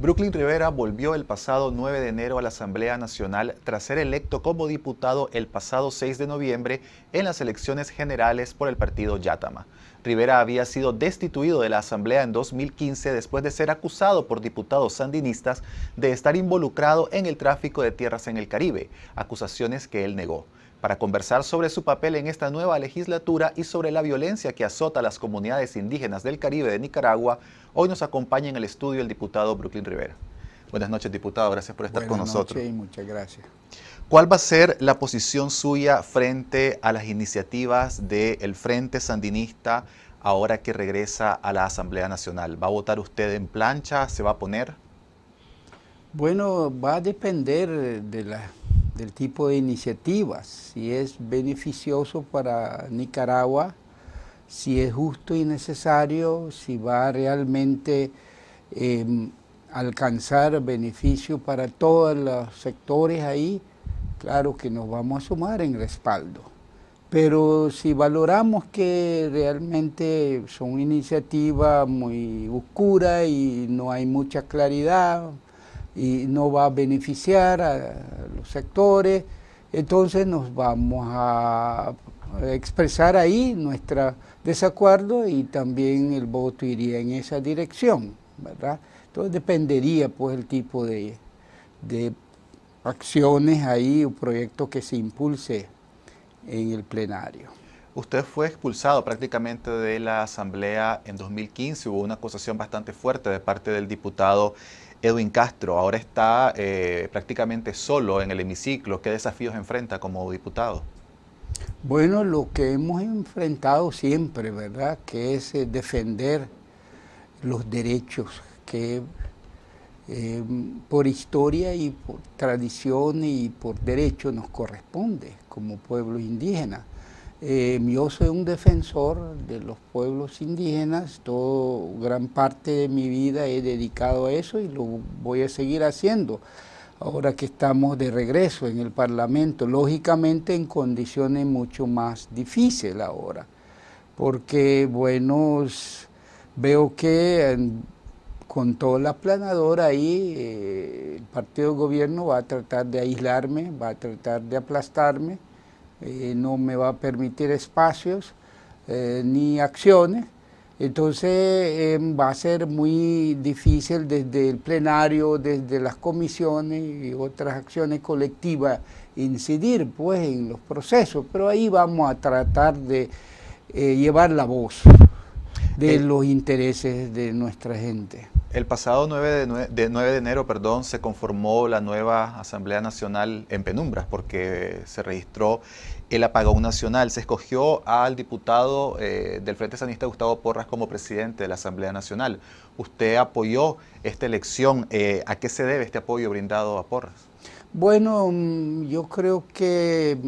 Brooklyn Rivera volvió el pasado 9 de enero a la Asamblea Nacional tras ser electo como diputado el pasado 6 de noviembre en las elecciones generales por el partido Yatama. Rivera había sido destituido de la Asamblea en 2015 después de ser acusado por diputados sandinistas de estar involucrado en el tráfico de tierras en el Caribe, acusaciones que él negó para conversar sobre su papel en esta nueva legislatura y sobre la violencia que azota a las comunidades indígenas del Caribe de Nicaragua, hoy nos acompaña en el estudio el diputado Brooklyn Rivera. Buenas noches, diputado. Gracias por estar con nosotros. Noches y muchas gracias. ¿Cuál va a ser la posición suya frente a las iniciativas del Frente Sandinista ahora que regresa a la Asamblea Nacional? ¿Va a votar usted en plancha? ¿Se va a poner? Bueno, va a depender de la del tipo de iniciativas, si es beneficioso para Nicaragua, si es justo y necesario, si va realmente a em, alcanzar beneficio para todos los sectores ahí, claro que nos vamos a sumar en respaldo. Pero si valoramos que realmente son iniciativas muy oscuras y no hay mucha claridad, y no va a beneficiar a los sectores, entonces nos vamos a expresar ahí nuestro desacuerdo y también el voto iría en esa dirección, ¿verdad? Entonces dependería pues el tipo de, de acciones ahí o proyectos que se impulse en el plenario. Usted fue expulsado prácticamente de la Asamblea en 2015, hubo una acusación bastante fuerte de parte del diputado Edwin Castro ahora está eh, prácticamente solo en el hemiciclo. ¿Qué desafíos enfrenta como diputado? Bueno, lo que hemos enfrentado siempre, ¿verdad? Que es eh, defender los derechos que eh, por historia y por tradición y por derecho nos corresponde como pueblo indígena. Eh, yo soy un defensor de los pueblos indígenas, todo, gran parte de mi vida he dedicado a eso y lo voy a seguir haciendo. Ahora que estamos de regreso en el Parlamento, lógicamente en condiciones mucho más difíciles ahora, porque bueno, veo que con toda la planadora ahí, eh, el partido de gobierno va a tratar de aislarme, va a tratar de aplastarme eh, no me va a permitir espacios eh, ni acciones. Entonces em, va a ser muy difícil desde el plenario, desde las comisiones y otras acciones colectivas incidir pues, en los procesos, pero ahí vamos a tratar de eh, llevar la voz de los intereses de nuestra gente. El pasado 9 de, de enero perdón, se conformó la nueva Asamblea Nacional en penumbras porque se registró el apagón nacional. Se escogió al diputado eh, del Frente Sanista Gustavo Porras como presidente de la Asamblea Nacional. ¿Usted apoyó esta elección? Eh, ¿A qué se debe este apoyo brindado a Porras? Bueno, mm, yo creo que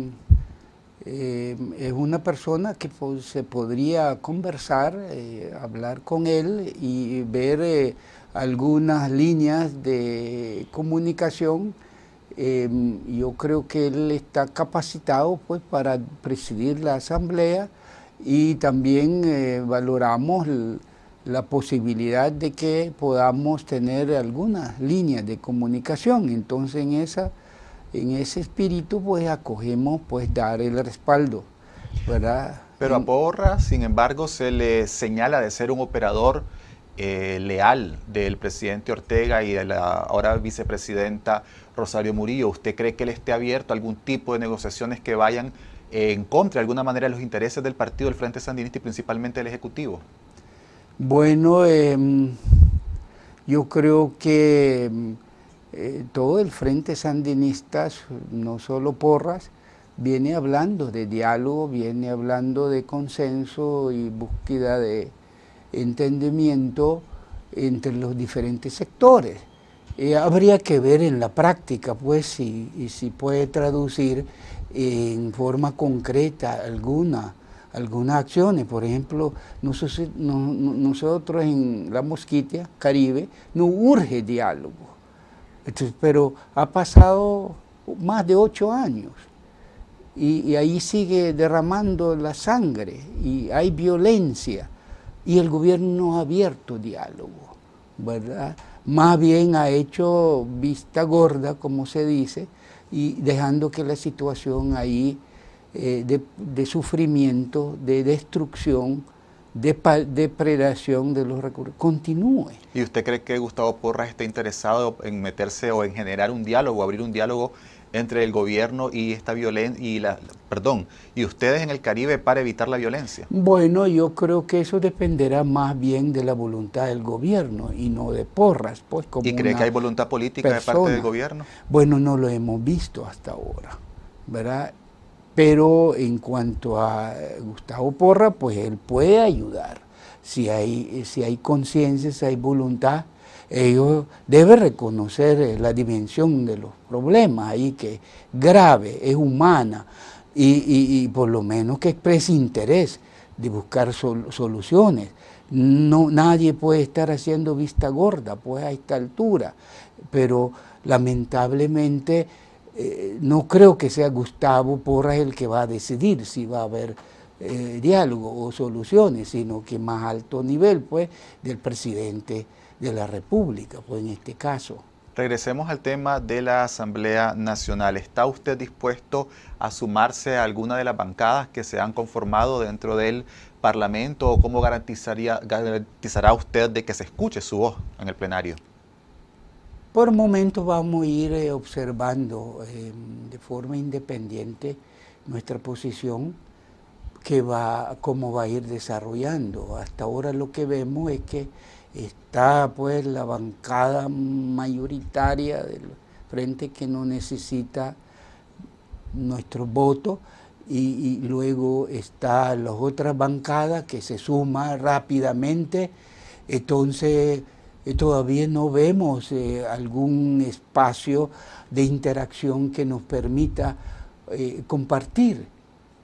eh, es una persona que se podría conversar, eh, hablar con él y ver eh, algunas líneas de comunicación. Em, yo creo que él está capacitado pues, para presidir la asamblea y también valoramos la posibilidad de que podamos tener algunas líneas de comunicación. Entonces en esa en ese espíritu pues acogemos pues dar el respaldo, ¿verdad? Pero a Porra, sin embargo, se le señala de ser un operador eh, leal del presidente Ortega y de la ahora vicepresidenta Rosario Murillo. ¿Usted cree que él esté abierto a algún tipo de negociaciones que vayan eh, en contra de alguna manera de los intereses del partido, del Frente Sandinista y principalmente del Ejecutivo? Bueno, em, yo creo que em, eh, todo el Frente Sandinista, no solo Porras, viene hablando de diálogo, viene hablando de consenso y búsqueda de entendimiento entre los diferentes sectores. Eh, habría que ver en la práctica, pues, si, y si puede traducir en forma concreta alguna, algunas acciones. Por ejemplo, nosotros en la Mosquitia, Caribe, no urge diálogo pero ha pasado más de ocho años y, ahí sigue derramando la sangre y hay violencia y el gobierno no ha abierto diálogo, ¿verdad? Más bien ha hecho vista gorda, como se dice, y dejando que la situación ahí eh, de sufrimiento, de destrucción, depredación de los recursos continúe. ¿Y usted cree que Gustavo Porras está interesado en meterse o en generar un diálogo, abrir un diálogo entre el gobierno y esta violencia y la perdón, y ustedes en el Caribe para evitar la violencia? Bueno, yo creo que eso dependerá más bien de la voluntad del gobierno y no de Porras, pues como ¿Y cree que hay voluntad política de parte del gobierno? Bueno, no lo hemos visto hasta ahora. ¿verdad? Pero en cuanto a Gustavo Porra, pues él puede ayudar. Si hay, si hay conciencia, si hay voluntad, ellos debe reconocer eh, la dimensión de los problemas ahí, que es grave, es humana, y, por lo menos que exprese interés de buscar soluciones. No, nadie puede estar haciendo vista gorda, pues a esta altura, pero lamentablemente eh, no creo que sea Gustavo Porras el que va a decidir si va a haber eh, diálogo o soluciones, sino que más alto nivel, pues, del presidente de la República, pues en este caso. Regresemos al tema de la Asamblea Nacional. ¿Está usted dispuesto a sumarse a alguna de las bancadas que se han conformado dentro del Parlamento o cómo garantizaría, garantizará usted de que se escuche su voz en el plenario? Por momentos vamos a ir eh, observando em, de forma independiente nuestra posición que va, cómo va a ir desarrollando. Hasta ahora lo que vemos es que está pues la bancada mayoritaria del frente que no necesita nuestro voto y, luego está las otras bancadas que se suman rápidamente. Entonces eh, todavía no vemos eh, algún espacio de interacción que nos permita eh, compartir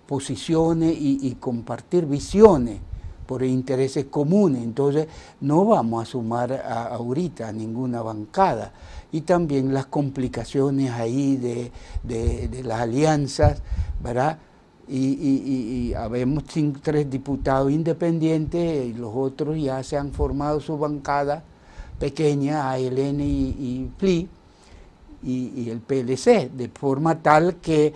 posiciones y, compartir visiones por intereses comunes. Entonces no vamos a sumar ahorita a ninguna bancada. Y también las complicaciones ahí de, las alianzas, ¿verdad? Y, habemos tres diputados independientes y los otros ya se han formado su bancada pequeña, a y, y PLI, y, el PLC, de forma tal que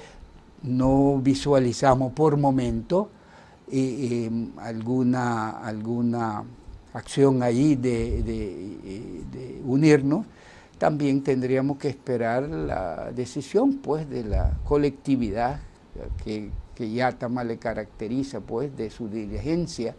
no visualizamos por momento eh, eh, alguna, alguna acción ahí eh, de, unirnos, también tendríamos que esperar la decisión pues de la colectividad que, que Yatama le caracteriza pues de su diligencia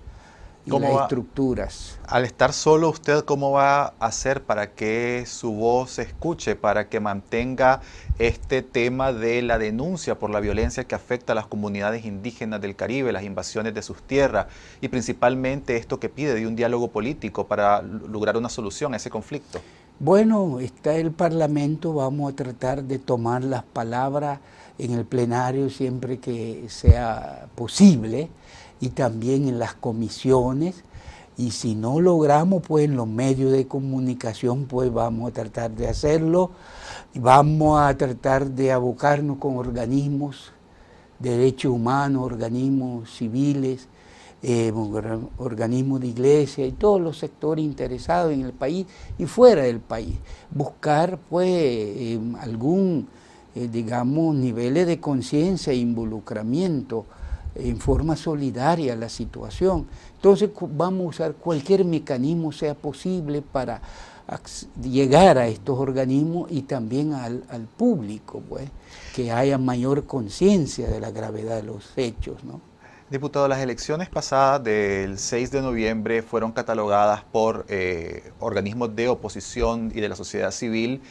¿Cómo las estructuras. Al estar solo usted, ¿cómo va a hacer para que su voz se escuche, para que mantenga este tema de la denuncia por la violencia que afecta a las comunidades indígenas del Caribe, las invasiones de sus tierras y principalmente esto que pide de un diálogo político para lograr una solución a ese conflicto? Bueno, está el Parlamento, vamos a tratar de tomar las palabras en el plenario siempre que sea posible y también en las comisiones. Y si no logramos, pues en los medios de comunicación, pues vamos a tratar de hacerlo. Vamos a tratar de abocarnos con organismos de derechos humanos, organismos civiles, eh, organismos de iglesia y todos los sectores interesados en el país y fuera del país. Buscar pues eh, algún, eh, digamos, niveles de conciencia e involucramiento en forma solidaria la situación. Entonces vamos a usar cualquier mecanismo sea posible para llegar a estos organismos y también al, al público, pues, que haya mayor conciencia de la gravedad de los hechos. ¿no? Diputado, las elecciones pasadas del 6 de noviembre fueron catalogadas por eh, organismos de oposición y de la sociedad civil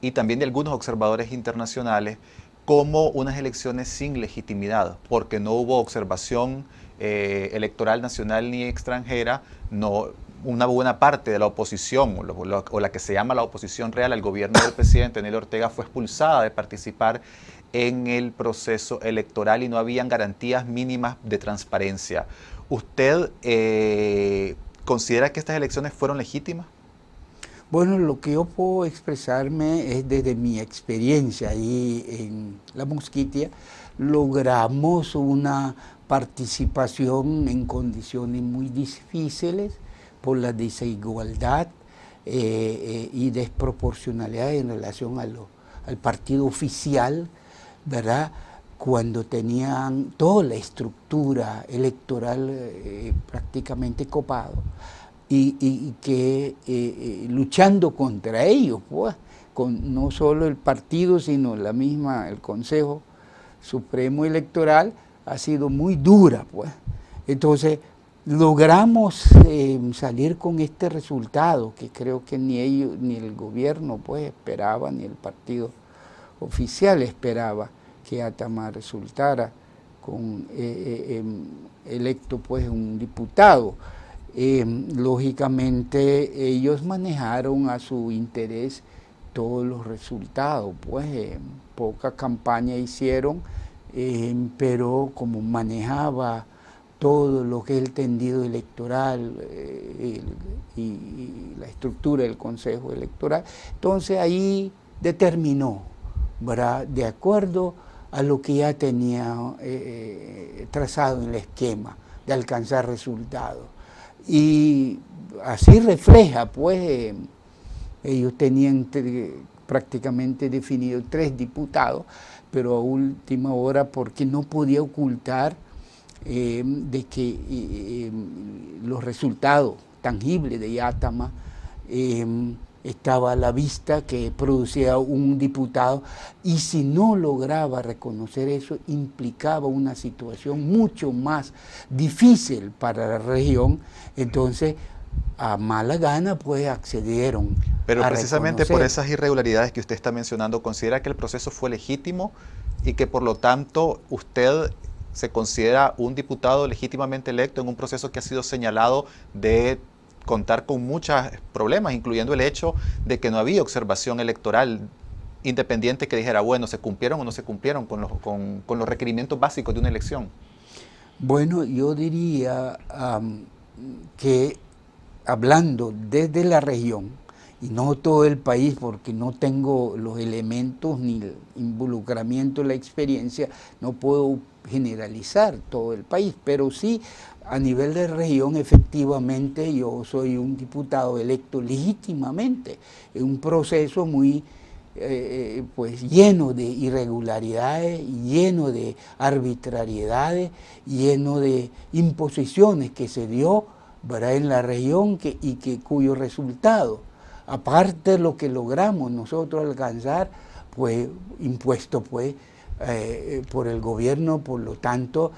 y también de algunos observadores internacionales como unas elecciones sin legitimidad, porque no hubo observación eh, electoral nacional ni extranjera, no, una buena parte de la oposición, o, la que se llama la oposición real al gobierno del presidente Nelly Ortega, fue expulsada de participar en el proceso electoral y no habían garantías mínimas de transparencia. ¿Usted eh, considera que estas elecciones fueron legítimas? Bueno, lo que yo puedo expresarme es desde mi experiencia ahí en La Mosquitia, logramos una participación en condiciones muy difíciles por la desigualdad eh, eh, y desproporcionalidad en relación al partido oficial, ¿verdad? Cuando tenían toda la estructura electoral eh, prácticamente copado y, que eh, eh, luchando contra ellos, pues, con no solo el partido, sino la misma, el Consejo Supremo Electoral, ha sido muy dura, pues. Entonces, logramos eh, salir con este resultado que creo que ni ellos, ni el gobierno, pues, esperaba, ni el partido oficial esperaba que Atamar resultara con em, electo, pues, un diputado. Em, lógicamente ellos manejaron a su interés todos los resultados, pues em, poca campaña hicieron, em, pero como manejaba todo lo que es el tendido electoral eh, y, la estructura del Consejo Electoral, entonces ahí determinó, ¿verdad? de acuerdo a lo que ya tenía eh, eh, trazado en el esquema de alcanzar resultados. Y así refleja, pues, eh, ellos tenían prácticamente definido tres diputados, pero a última hora porque no podía ocultar eh, de que eh, los resultados tangibles de Yatama estaba a la vista que producía un diputado y si no lograba reconocer eso implicaba una situación mucho más difícil para la región. Entonces, a mala gana pues accedieron. Pero precisamente por esas irregularidades que usted está mencionando, ¿considera que el proceso fue legítimo y que por lo tanto usted se considera un diputado legítimamente electo en un proceso que ha sido señalado de contar con muchos problemas, incluyendo el hecho de que no había observación electoral independiente que dijera, bueno, se cumplieron o no se cumplieron con los, con, los requerimientos básicos de una elección. Bueno, yo diría que hablando desde la región, y no todo el país porque no tengo los elementos ni el involucramiento, la experiencia, no puedo generalizar todo el país, pero sí a nivel de región efectivamente yo soy un diputado electo legítimamente en un proceso muy eh, eh, pues lleno de irregularidades, lleno de arbitrariedades, lleno de imposiciones que se dio en la región y que cuyo resultado aparte de lo que logramos nosotros alcanzar, pues impuesto pues por el gobierno, por lo tanto,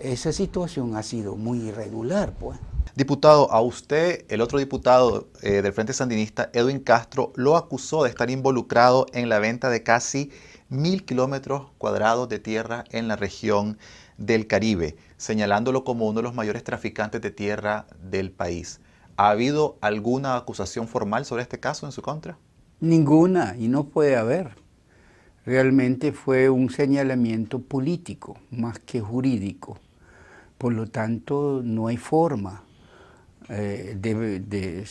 esa situación ha sido muy irregular pues. Diputado, a usted, el otro diputado eh, del Frente Sandinista, Edwin Castro, lo acusó de estar involucrado en la venta de casi mil kilómetros cuadrados de tierra en la región del Caribe, señalándolo como uno de los mayores traficantes de tierra del país. ¿Ha habido alguna acusación formal sobre este caso en su contra? Ninguna, y no puede haber. Realmente fue un señalamiento político más que jurídico. Por lo tanto, no hay forma eh, de,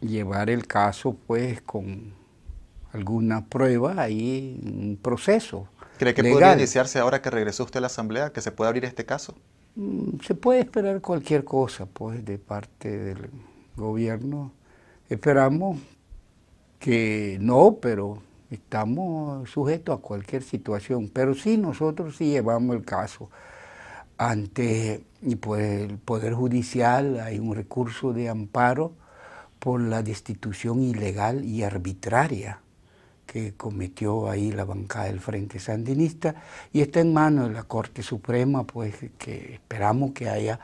llevar el caso pues con alguna prueba y un proceso. ¿Cree que podría iniciarse ahora que regresó usted a la Asamblea, que se puede abrir este caso? Mm, se puede esperar cualquier cosa, pues, de parte del, gobierno. Esperamos que no, pero estamos sujetos a cualquier situación. Pero sí, nosotros sí llevamos el caso ante pues, el Poder Judicial, hay un recurso de amparo por la destitución ilegal y arbitraria que cometió ahí la bancada del Frente Sandinista y está en manos de la Corte Suprema, pues que esperamos que haya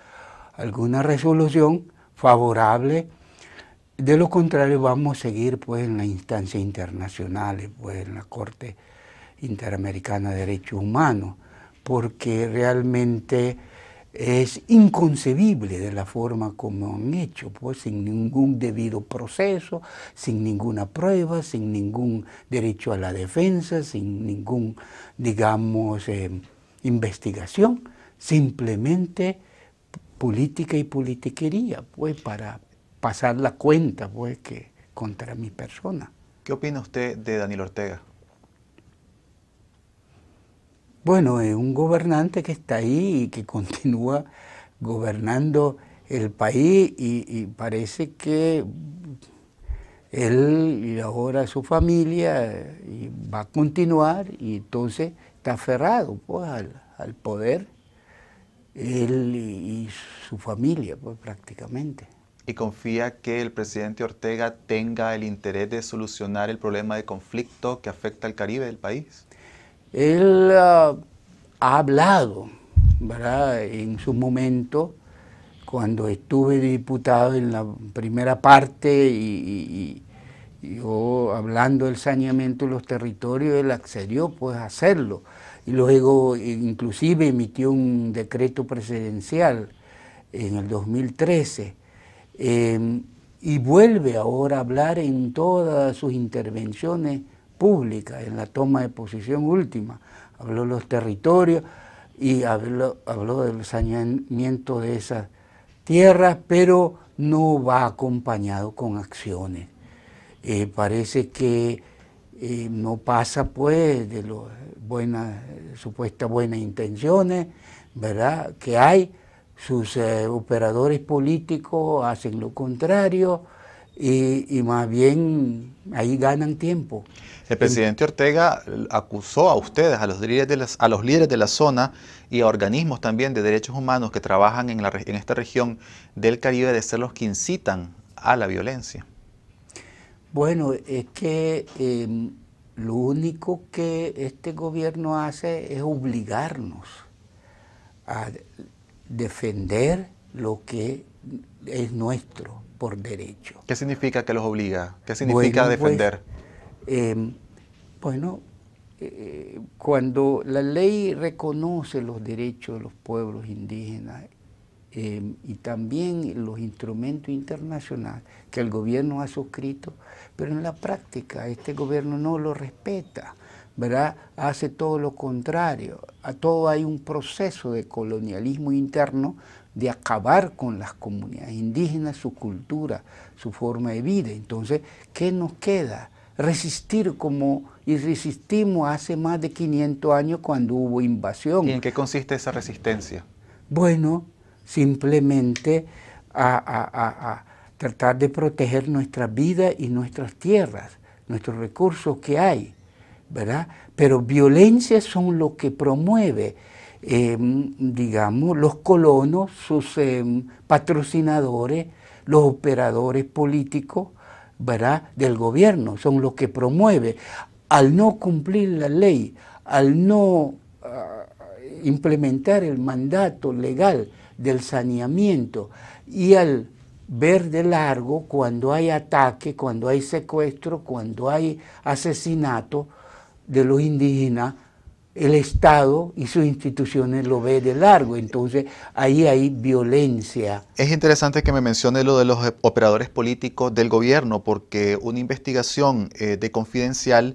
alguna resolución favorable. De lo contrario, vamos a seguir pues, en las instancias internacionales, pues, en la Corte Interamericana de Derechos Humanos, porque realmente es inconcebible de la forma como han hecho, pues sin ningún debido proceso, sin ninguna prueba, sin ningún derecho a la defensa, sin ningún, digamos, eh, investigación, simplemente política y politiquería, pues, para pasar la cuenta, pues, que contra mi persona. ¿Qué opina usted de Daniel Ortega? Bueno, es un gobernante que está ahí y que continúa gobernando el país y, parece que él y ahora su familia eh, va a continuar y entonces está aferrado pues, al poder él y, su familia, pues prácticamente. ¿Y confía que el presidente Ortega tenga el interés de solucionar el problema de conflicto que afecta al Caribe del país? Él ah, ha hablado, ¿verdad? En su momento, cuando estuve diputado en la primera parte y, yo hablando del saneamiento de los territorios, él accedió pues a hacerlo y luego eh, inclusive emitió un decreto presidencial en el 2013 em, y vuelve ahora a hablar en todas sus intervenciones públicas, en la toma de posición última. Habló de los territorios y habló, habló del saneamiento de esas tierras, pero no va acompañado con acciones. Eh, parece que y no pasa pues de las buenas, supuestas buenas intenciones, ¿verdad? Que hay, sus eh, operadores políticos hacen lo contrario y, más bien ahí ganan tiempo. El presidente Ortega acusó a ustedes, a los, líderes de a los líderes de la zona y a organismos también de derechos humanos que trabajan en, la, en esta región del Caribe de ser los que incitan a la violencia. Bueno, es que em, lo único que este gobierno hace es obligarnos a defender lo que es nuestro por derecho. ¿Qué significa que los obliga? ¿Qué significa pues, defender? Em, bueno, eh, cuando la ley reconoce los derechos de los pueblos indígenas Em, y también los instrumentos internacionales que el gobierno ha suscrito, pero en la práctica este gobierno no lo respeta, ¿verdad? Hace todo lo contrario. A todo hay un proceso de colonialismo interno de acabar con las comunidades indígenas, su cultura, su forma de vida. Entonces, ¿qué nos queda? Resistir como y resistimos hace más de 500 años cuando hubo invasión. ¿Y en qué consiste esa resistencia? Bueno, simplemente a, tratar de proteger nuestra vida y nuestras tierras, nuestros recursos que hay, ¿verdad? Pero violencia son lo que promueve, em, digamos, los colonos, sus em, patrocinadores, los operadores políticos, ¿verdad? Del gobierno, son los que promueve. Al no cumplir la ley, al no ah, implementar el mandato legal del saneamiento. Y al ver de largo cuando hay ataque, cuando hay secuestro, cuando hay asesinato de los indígenas, el Estado y sus instituciones lo ve de largo, entonces ahí hay violencia. Es interesante que me mencione lo de los operadores políticos del gobierno, porque una investigación eh, de Confidencial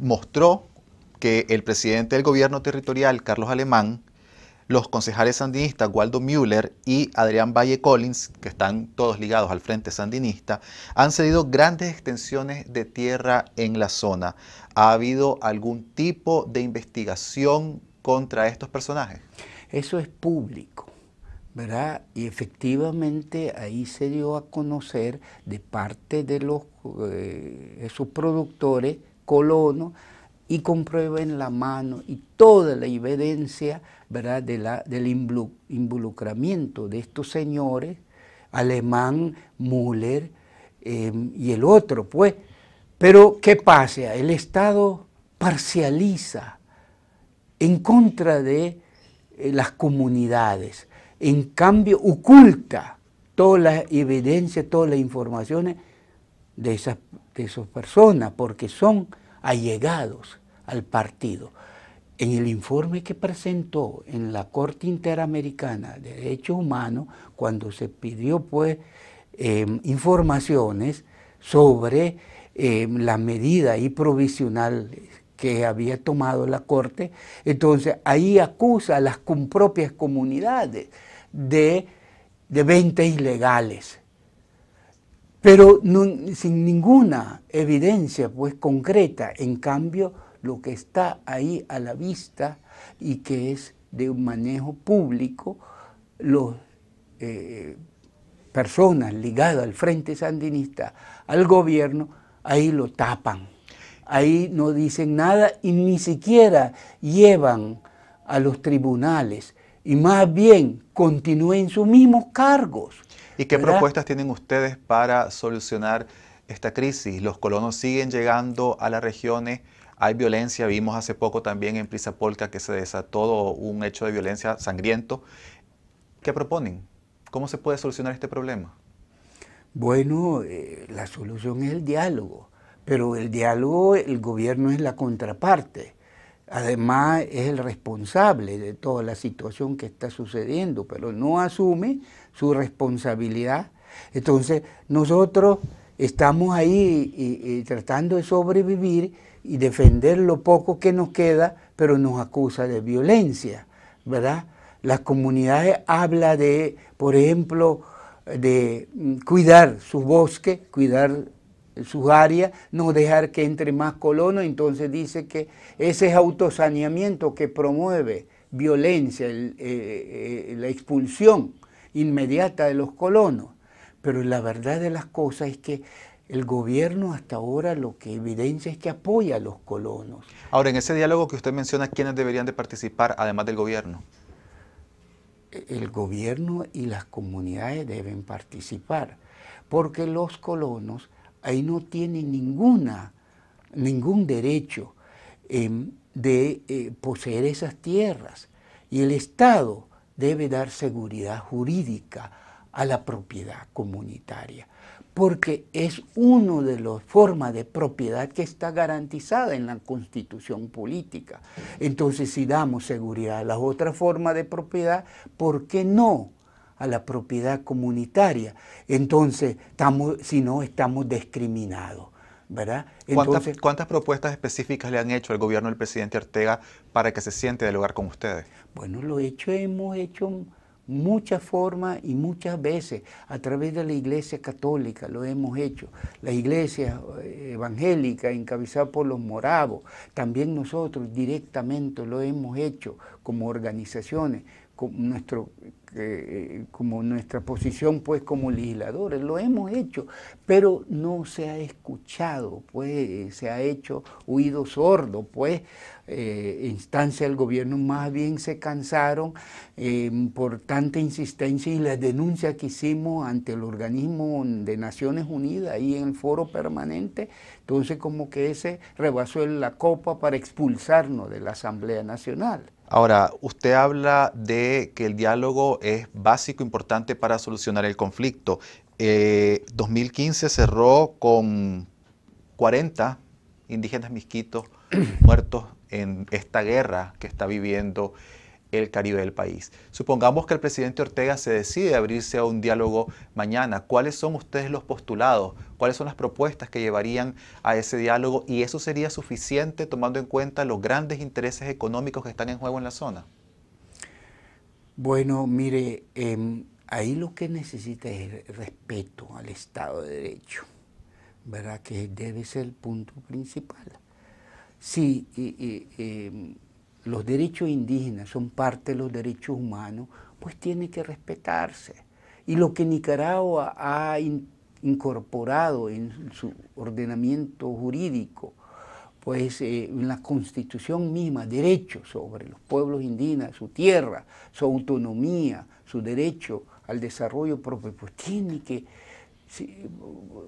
mostró que el presidente del gobierno territorial, Carlos Alemán, los concejales sandinistas Waldo Müller y Adrián Valle Collins, que están todos ligados al Frente Sandinista, han cedido grandes extensiones de tierra en la zona. ¿Ha habido algún tipo de investigación contra estos personajes? Eso es público. ¿verdad? Y efectivamente ahí se dio a conocer de parte de los, eh, productores colonos y comprueben la mano y toda la evidencia ¿verdad? del involucramiento de estos señores, Alemán, Müller em, y el otro, pues. Pero, ¿qué pasa? El Estado parcializa en contra de eh, las comunidades, en cambio oculta toda la evidencia, todas las informaciones de esas, de esas personas, porque son allegados al partido. En el informe que presentó en la Corte Interamericana de Derechos Humanos, cuando se pidió pues em, informaciones sobre em, la medida y provisional que había tomado la Corte, entonces ahí acusa a las propias comunidades de, de ventas ilegales pero sin ninguna evidencia pues concreta. En cambio, lo que está ahí a la vista y que es de un manejo público, las eh, personas ligadas al Frente Sandinista, al gobierno, ahí lo tapan. Ahí no dicen nada y ni siquiera llevan a los tribunales y más bien continúen sus mismos cargos. ¿Y qué propuestas tienen ustedes para solucionar esta crisis? Los colonos siguen llegando a las regiones, hay violencia, vimos hace poco también en Prisapolca que se desató un hecho de violencia sangriento. ¿Qué proponen? ¿Cómo se puede solucionar este problema? Bueno, eh, la solución es el diálogo, pero el diálogo, el gobierno es la contraparte. Además es el responsable de toda la situación que está sucediendo, pero no asume su responsabilidad. Entonces nosotros estamos ahí y, tratando de sobrevivir y defender lo poco que nos queda, pero nos acusa de violencia, ¿verdad? Las comunidades habla de, por ejemplo, de mm, cuidar su bosque, cuidar sus áreas, no dejar que entre más colonos, entonces dice que ese es autosaneamiento que promueve violencia, eh, eh, la expulsión inmediata de los colonos. Pero la verdad de las cosas es que el gobierno hasta ahora lo que evidencia es que apoya a los colonos. Ahora, en ese diálogo que usted menciona, ¿quiénes deberían de participar además del gobierno? El gobierno y las comunidades deben participar, porque los colonos ahí no tiene ninguna, ningún derecho em, de eh, poseer esas tierras. Y el Estado debe dar seguridad jurídica a la propiedad comunitaria, porque es una de las formas de propiedad que está garantizada en la constitución política. Entonces, si damos seguridad a la otra forma de propiedad, ¿por qué no? a la propiedad comunitaria. Entonces, estamos, si no, estamos discriminados. ¿verdad? ¿Cuántas, propuestas específicas le han hecho el gobierno del presidente Ortega para que se siente de lugar con ustedes? Bueno, lo hecho hemos hecho muchas formas y muchas veces a través de la iglesia católica lo hemos hecho, la iglesia eh, evangélica encabezada por los moravos, también nosotros directamente lo hemos hecho como organizaciones, nuestro, eh, como nuestra posición pues como legisladores, lo hemos hecho, pero no se ha escuchado, pues se ha hecho oído sordo, pues eh, instancia del gobierno más bien se cansaron em, por tanta insistencia y la denuncia que hicimos ante el organismo de Naciones Unidas y en el foro permanente, entonces como que ese rebasó la copa para expulsarnos de la Asamblea Nacional. Ahora, usted habla de que el diálogo es básico, importante para solucionar el conflicto. 2015 eh, cerró con 40 indígenas misquitos muertos en esta guerra que está viviendo el Caribe del país. Supongamos que el presidente Ortega se decide abrirse a un diálogo mañana. ¿Cuáles son ustedes los postulados? ¿Cuáles son las propuestas que llevarían a ese diálogo? ¿Y eso sería suficiente tomando en cuenta los grandes intereses económicos que están en juego en la zona? Bueno, mire, em, ahí lo que necesita es respeto al Estado de Derecho, ¿verdad? Que debe ser el punto principal. Sí, em, los derechos indígenas son parte de los derechos humanos, pues tiene que respetarse. Y lo que Nicaragua ha incorporado en su ordenamiento jurídico, pues eh, en la constitución misma, derechos sobre los pueblos indígenas, su tierra, su autonomía, su derecho al desarrollo propio, pues tiene que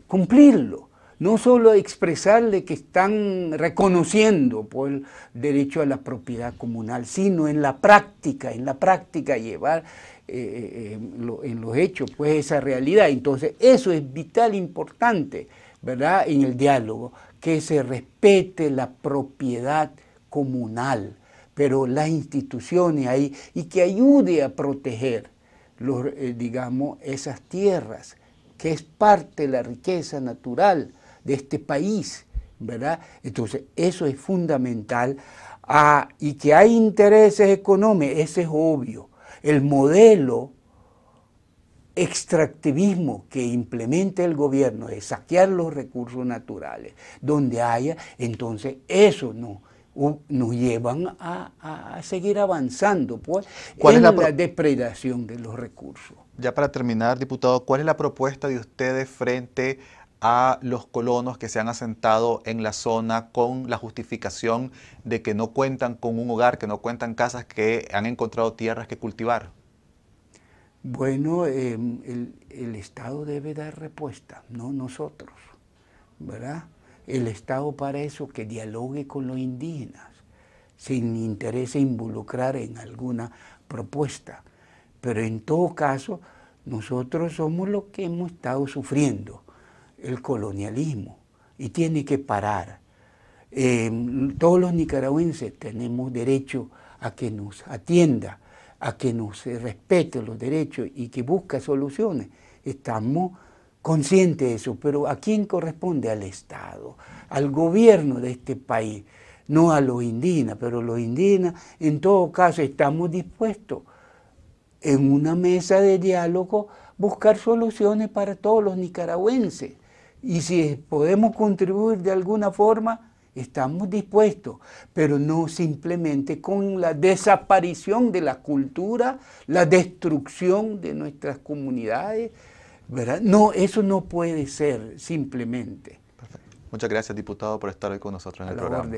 cumplirlo no solo expresarle que están reconociendo pues, el derecho a la propiedad comunal, sino en la práctica, en la práctica llevar eh, eh, eh, en, los hechos pues esa realidad. Entonces eso es vital, importante, ¿verdad? En el diálogo, que se respete la propiedad comunal, pero las instituciones ahí y que ayude a proteger, los, digamos, esas tierras que es parte de la riqueza natural de este país, ¿verdad? Entonces, eso es fundamental. Ah, y que hay intereses económicos, ese es obvio. El modelo extractivismo que implementa el gobierno de saquear los recursos naturales donde haya, entonces eso no nos lleva a, seguir avanzando pues, ¿Cuál es la, la depredación de los recursos. Ya para terminar, diputado, ¿cuál es la propuesta de ustedes frente a los colonos que se han asentado en la zona con la justificación de que no cuentan con un hogar, que no cuentan casas, que han encontrado tierras que cultivar? Bueno, em, el, Estado debe dar respuesta, no nosotros, ¿verdad? El Estado para eso que dialogue con los indígenas, sin interés involucrar en alguna propuesta. Pero en todo caso, nosotros somos los que hemos estado sufriendo el colonialismo y tiene que parar. Em, todos los nicaragüenses tenemos derecho a que nos atienda, a que nos eh, respete los derechos y que busque soluciones. Estamos conscientes de eso, pero ¿a quién corresponde? Al Estado, al gobierno de este país, no a los indígenas, pero los indígenas en todo caso estamos dispuestos en una mesa de diálogo buscar soluciones para todos los nicaragüenses y si podemos contribuir de alguna forma, estamos dispuestos, pero no simplemente con la desaparición de la cultura, la destrucción de nuestras comunidades. ¿verdad? No, eso no puede ser simplemente. Muchas gracias, diputado, por estar hoy con nosotros en el programa.